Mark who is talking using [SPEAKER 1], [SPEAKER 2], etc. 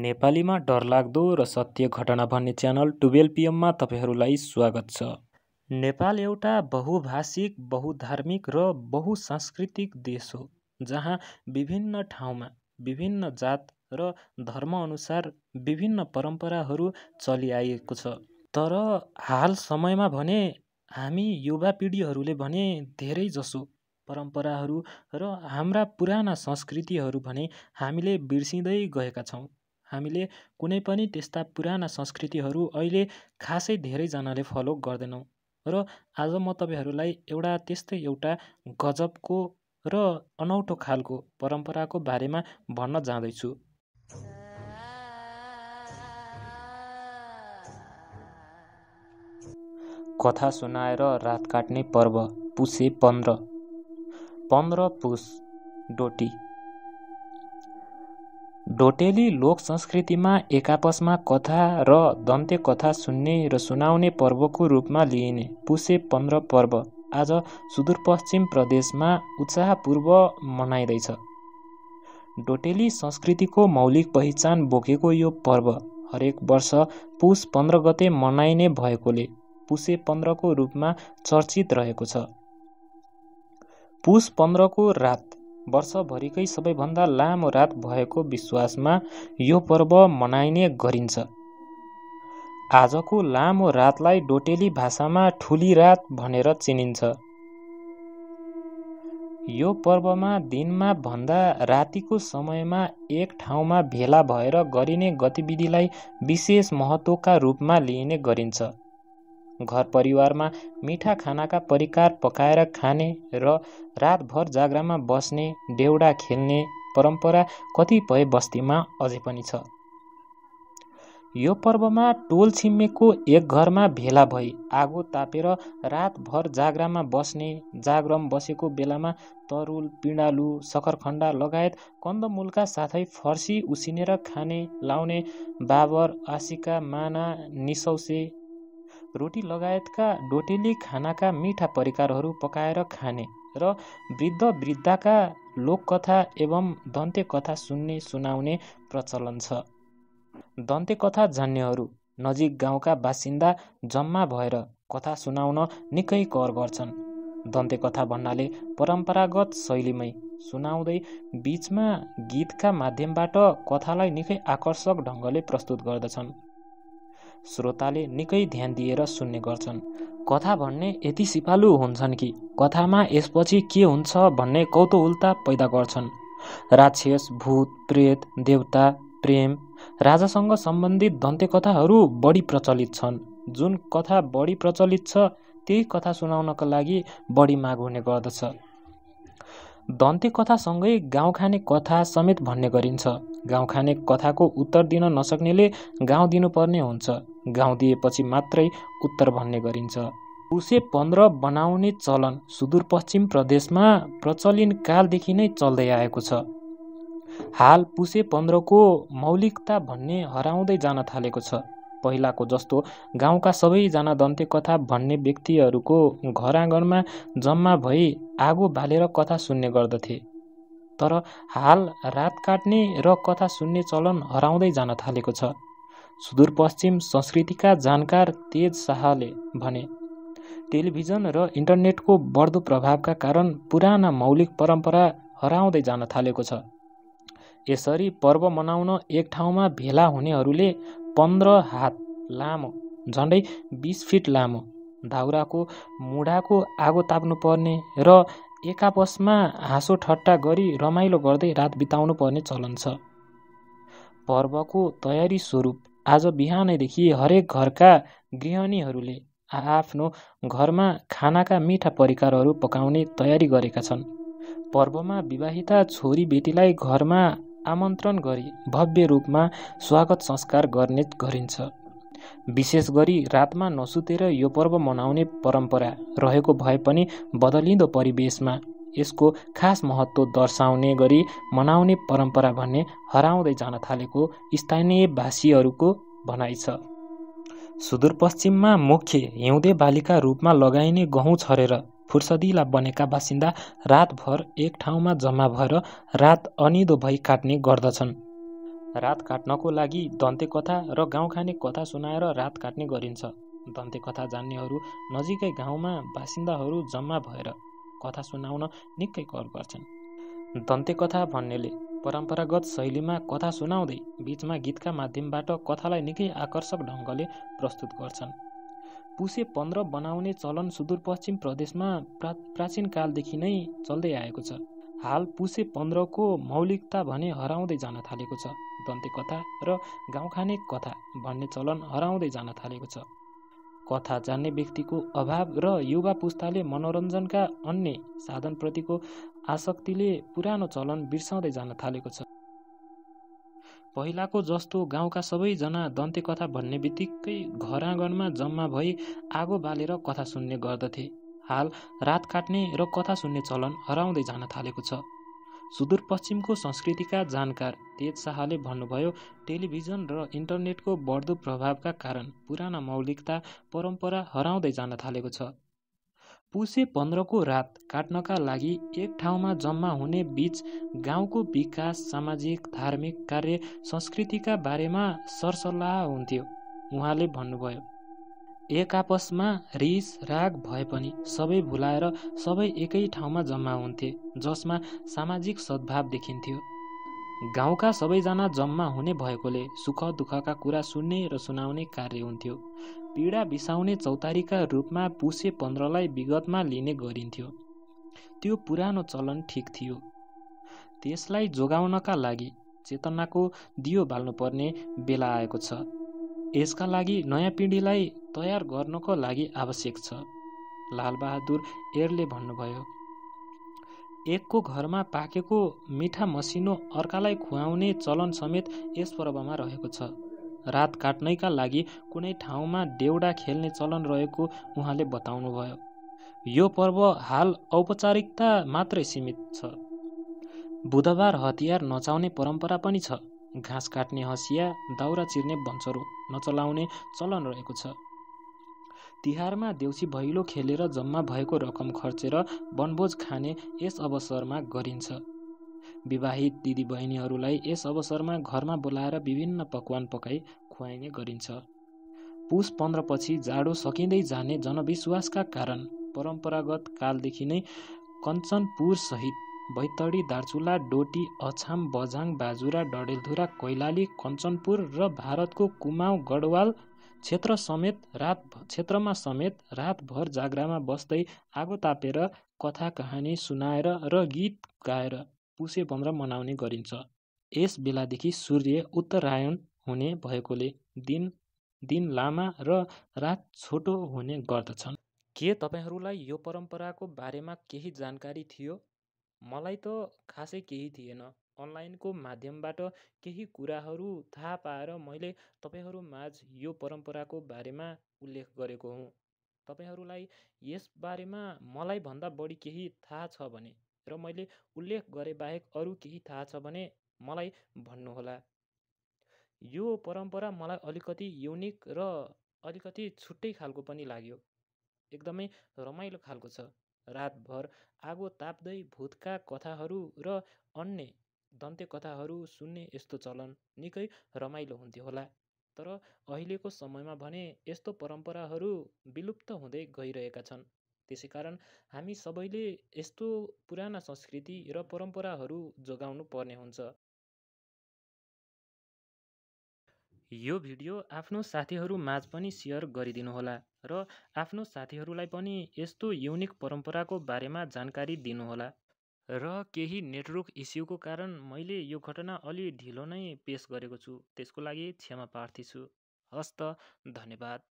[SPEAKER 1] नेपालीमा डरलाग्दो र सत्य घटना भन्ने च्यानल टुवेल्भ पिएममा तपाईँहरूलाई स्वागत छ नेपाल एउटा बहुभाषिक बहुधार्मिक र बहुसांस्कृतिक देश हो जहाँ विभिन्न ठाउँमा विभिन्न जात र धर्मअनुसार विभिन्न परम्पराहरू चलिआएको छ तर हाल समयमा भने हामी युवा पिँढीहरूले भने धेरैजसो परम्पराहरू र हाम्रा पुराना संस्कृतिहरू भने हामीले बिर्सिँदै गएका छौँ हामीले कुनै पनि त्यस्ता पुराना संस्कृतिहरू अहिले खासै धेरैजनाले फलो गर्दैनौँ र आज म तपाईँहरूलाई एउटा त्यस्तै एउटा गजबको र अनौठो खालको परम्पराको बारेमा भन्न जाँदैछु कथा सुनाएर रात काट्ने पर्व पुसे पन्ध्र पन्ध्र पुस डोटी डोटेली लोक संस्कृतिमा एकापसमा कथा र दन्ते कथा सुन्ने र सुनाउने पर्वको रूपमा लिइने पुसे पन्ध्र पर्व आज सुदूरपश्चिम प्रदेशमा उत्साहपूर्व मनाइँदैछ डोटेली संस्कृतिको मौलिक पहिचान बोकेको यो पर्व हरेक वर्ष पुस पन्ध्र गते मनाइने भएकोले पुसे पन्ध्रको रूपमा चर्चित रहेको छ पुस पन्ध्रको रात वर्षभरिकै सबैभन्दा लामो रात भएको विश्वासमा यो पर्व मनाइने गरिन्छ आजको लामो रातलाई डोटेली भाषामा ठुली रात भनेर चिनिन्छ यो पर्वमा दिनमा भन्दा रातिको समयमा एक ठाउँमा भेला भएर गरिने गतिविधिलाई विशेष महत्त्वका रूपमा लिइने गरिन्छ घर परिवारमा मिठा खानाका परिकार पकाएर खाने र रातभर जागरामा बस्ने देउडा खेल्ने परम्परा कतिपय बस्तीमा अझै पनि छ यो पर्वमा टोल छिम्मेको एक घरमा भेला भई आगो तापेर रातभर जागरामा बस्ने जाग्रम बसेको बेलामा तरुल पिँडालु सखरखण्डा लगायत कन्दमूलका साथै फर्सी उसिनेर खाने लाउने बाबर आसिका माना निसौसे रोटी लगायतका डोटेली खानाका मिठा परिकारहरू पकाएर खाने र वृद्ध वृद्धाका लोककथा एवं दन्ते कथा सुन्ने सुनाउने प्रचलन छ दन्ते कथा जान्नेहरू नजिक गाउँका बासिन्दा जम्मा भएर कथा सुनाउन निकै कर गर्छन् दन्ते कथा भन्नाले परम्परागत शैलीमै सुनाउँदै बिचमा गीतका माध्यमबाट कथालाई निकै आकर्षक ढङ्गले प्रस्तुत गर्दछन् श्रोताले निकै ध्यान दिएर सुन्ने गर्छन् कथा भन्ने यति सिपालु हुन्छन् कि कथामा यसपछि के हुन्छ भन्ने कौतूहलता पैदा गर्छन् राक्षस भूत प्रेत देवता प्रेम राजासँग सम्बन्धित दन्त्यकथाहरू बढी प्रचलित छन् जुन कथा बढी प्रचलित छ त्यही कथा सुनाउनका लागि बढी माग हुने गर्दछ दन्त्यकथासँगै गाउँ खाने कथा समेत भन्ने गरिन्छ गाउँ खाने कथाको उत्तर दिन नसक्नेले गाउँ दिनुपर्ने हुन्छ गाउँ दिएपछि मात्रै उत्तर भन्ने गरिन्छ पुसे पन्ध्र बनाउने चलन सुदूरपश्चिम प्रदेशमा प्रचलिन कालदेखि नै चल्दै आएको छ हाल पुसे पन्ध्रको मौलिकता भन्ने हराउँदै जान थालेको छ पहिलाको जस्तो गाउँका सबैजना कथा भन्ने व्यक्तिहरूको घर आँगनमा जम्मा भई आगो बालेर कथा सुन्ने गर्दथे तर हाल रात काट्ने र कथा सुन्ने चलन हराउँदै जान थालेको छ सुदूरपश्चिम संस्कृतिका जानकार तेज शाहले भने टेलिभिजन र इन्टरनेटको बढ्दो प्रभावका कारण पुराना मौलिक परम्परा हराउँदै जान थालेको छ यसरी पर्व मनाउन एक ठाउँमा भेला हुनेहरूले पन्ध्र हात लामो झन्डै बिस फिट लामो धाउराको मुढाको आगो ताप्नुपर्ने र एकापसमा हाँसो ठट्टा गरी रमाइलो गर्दै रात बिताउनु पर्ने चलन छ पर्वको तयारी स्वरूप आज बिहानैदेखि हरेक घरका गृहिणीहरूले आआफ्नो घरमा खानाका मिठा परिकारहरू पकाउने तयारी गरेका छन् पर्वमा विवाहिता छोरी बेटीलाई घरमा आमन्त्रण गरी भव्य रूपमा स्वागत संस्कार गर्ने गरिन्छ विशेष गरी रातमा नसुतेर यो पर्व मनाउने परम्परा रहेको भए पनि बदलिँदो परिवेशमा यसको खास महत्त्व दर्शाउने गरी मनाउने परम्परा भन्ने हराउँदै जान थालेको स्थानीय भाषीहरूको भनाइ छ सुदूरपश्चिममा मुख्य हिउँदे बालिका रूपमा लगाइने गहुँ छरेर फुर्सदिला बनेका बासिन्दा रातभर एक ठाउँमा जम्मा भएर रात अनिदो भई काट्ने गर्दछन् रात काट्नको लागि दन्ते कथा र गाउँ खाने कथा सुनाएर रात काट्ने गरिन्छ दन्ते कथा जान्नेहरू नजिकै गाउँमा बासिन्दाहरू जम्मा भएर कथा सुनाउन निकै कर गर्छन् कथा भन्नेले परम्परागत शैलीमा कथा सुनाउँदै बिचमा गीतका माध्यमबाट कथालाई निकै आकर्षक ढङ्गले प्रस्तुत गर्छन् पुसे पन्ध्र बनाउने चलन सुदूरपश्चिम प्रदेशमा प्रा प्राचीन कालदेखि नै चल्दै आएको छ हाल पुसे पन्ध्रको मौलिकता भने हराउँदै जान थालेको छ दन्ते कथा र गाउँखाने कथा भन्ने चलन हराउँदै जान थालेको छ कथा जान्ने व्यक्तिको अभाव र युवा पुस्ताले मनोरञ्जनका अन्य साधनप्रतिको आसक्तिले पुरानो चलन बिर्साउँदै जान थालेको छ पहिलाको जस्तो गाउँका सबैजना कथा भन्ने बित्तिकै आँगनमा जम्मा भई आगो बालेर कथा सुन्ने गर्दथे हाल रात काट्ने र कथा सुन्ने चलन हराउँदै जान थालेको छ सुदूरपश्चिमको संस्कृतिका जानकार तेज शाहले भन्नुभयो टेलिभिजन र इन्टरनेटको बढ्दो प्रभावका कारण पुराना मौलिकता परम्परा हराउँदै जान थालेको छ पुसे पन्ध्रको रात काट्नका लागि एक ठाउँमा जम्मा हुने बीच गाउँको विकास सामाजिक धार्मिक कार्य संस्कृतिका बारेमा सरसल्लाह हुन्थ्यो उहाँले भन्नुभयो एक आपसमा रिस राग भए पनि सबै भुलाएर सबै एकै ठाउँमा जम्मा हुन्थे जसमा सामाजिक सद्भाव देखिन्थ्यो गाउँका सबैजना जम्मा हुने भएकोले सुख दुःखका कुरा सुन्ने र सुनाउने कार्य हुन्थ्यो पीडा बिसाउने चौतारीका रूपमा पुसे पन्ध्रलाई विगतमा लिने गरिन्थ्यो त्यो पुरानो चलन ठिक थियो त्यसलाई जोगाउनका लागि चेतनाको दियो बाल्नुपर्ने बेला आएको छ यसका लागि नयाँ पिँढीलाई तयार गर्नको लागि आवश्यक छ लालबहादुर एरले भन्नुभयो एकको घरमा पाकेको मिठा मसिनो अर्कालाई खुवाउने चलन समेत यस पर्वमा रहेको छ रात काट्नैका लागि कुनै ठाउँमा देउडा खेल्ने चलन रहेको उहाँले बताउनुभयो यो पर्व हाल औपचारिकता मात्रै सीमित छ बुधबार हतियार नचाउने परम्परा पनि छ घाँस काट्ने हँसिया दाउरा चिर्ने भन्सरो नचलाउने चलन रहेको छ तिहारमा देउसी भैलो खेलेर जम्मा भएको रकम खर्चेर वनभोज खाने यस अवसरमा गरिन्छ विवाहित दिदीबहिनीहरूलाई यस अवसरमा घरमा बोलाएर विभिन्न पकवान पकाइ खुवाइने गरिन्छ पुष पन्ध्रपछि जाडो सकिँदै जाने जनविश्वासका कारण परम्परागत कालदेखि नै कञ्चनपुरसहित बैतडी दार्चुला डोटी अछाम बझाङ बाजुरा डडेलधुरा कैलाली कञ्चनपुर र भारतको कुमाउँ गढवाल क्षेत्र समेत रात क्षेत्रमा समेत रातभर जाग्रामा बस्दै आगो तापेर कथा कहानी सुनाएर र गीत गाएर पुसे पन्ध्र मनाउने गरिन्छ यस बेलादेखि सूर्य उत्तरायण हुने भएकोले दिन दिन लामा र रात छोटो हुने गर्दछन् के तपाईँहरूलाई यो परम्पराको बारेमा केही जानकारी थियो मलाई त खासै केही थिएन अनलाइनको माध्यमबाट केही कुराहरू थाहा पाएर मैले तपाईँहरूमाझ यो परम्पराको बारेमा उल्लेख गरेको हुँ तपाईँहरूलाई यस बारेमा भन्दा बढी केही थाहा छ भने र मैले उल्लेख गरे बाहेक अरू केही थाहा छ भने मलाई भन्नुहोला यो परम्परा मलाई अलिकति युनिक र अलिकति छुट्टै खालको पनि लाग्यो एकदमै रमाइलो खालको छ रातभर आगो ताप्दै भूतका कथाहरू र अन्य दन्त्यकथाहरू सुन्ने यस्तो चलन निकै रमाइलो हुन्थ्यो होला तर अहिलेको समयमा भने यस्तो परम्पराहरू विलुप्त हुँदै गइरहेका छन् त्यसै कारण हामी सबैले यस्तो पुराना संस्कृति र परम्पराहरू जोगाउनु पर्ने हुन्छ यो भिडियो आफ्नो साथीहरू माझ पनि सेयर गरिदिनुहोला र आफ्नो साथीहरूलाई पनि यस्तो युनिक परम्पराको बारेमा जानकारी दिनुहोला र केही नेटवर्क इस्युको कारण मैले यो घटना अलि ढिलो नै पेस गरेको छु त्यसको लागि क्षमा प्रार्थी छु हस्त धन्यवाद